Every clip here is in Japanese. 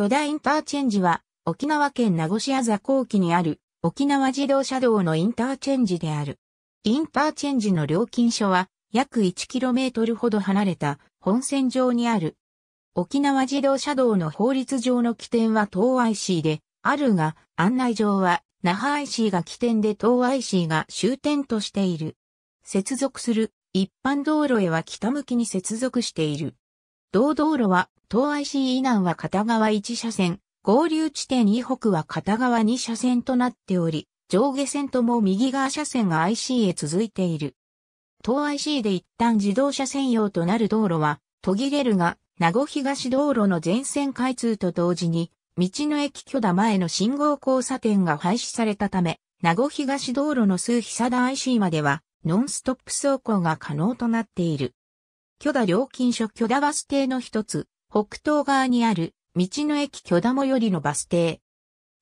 巨大インターチェンジは、沖縄県名護市屋座後期にある、沖縄自動車道のインターチェンジである。インターチェンジの料金所は、約 1km ほど離れた本線上にある。沖縄自動車道の法律上の起点は東 IC であるが、案内上は那覇 IC が起点で東 IC が終点としている。接続する一般道路へは北向きに接続している。同道路は、東 IC 以南は片側1車線、合流地点以北は片側2車線となっており、上下線とも右側車線が IC へ続いている。東 IC で一旦自動車専用となる道路は途切れるが、名護東道路の全線開通と同時に、道の駅許田前の信号交差点が廃止されたため、名護東道路の数差田 IC までは、ノンストップ走行が可能となっている。巨田料金所巨田バス停の一つ、北東側にある、道の駅巨田最寄りのバス停。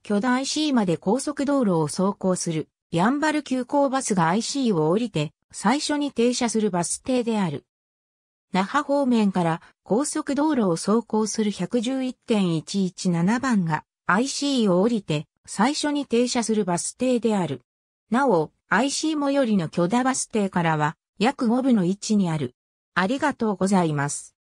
巨田 IC まで高速道路を走行する、ヤンバル急行バスが IC を降りて、最初に停車するバス停である。那覇方面から高速道路を走行する111.117番が IC を降りて最初に停車するバス停である。なお、IC 最寄りの巨大バス停からは約5分の位置にあるありがとうございます。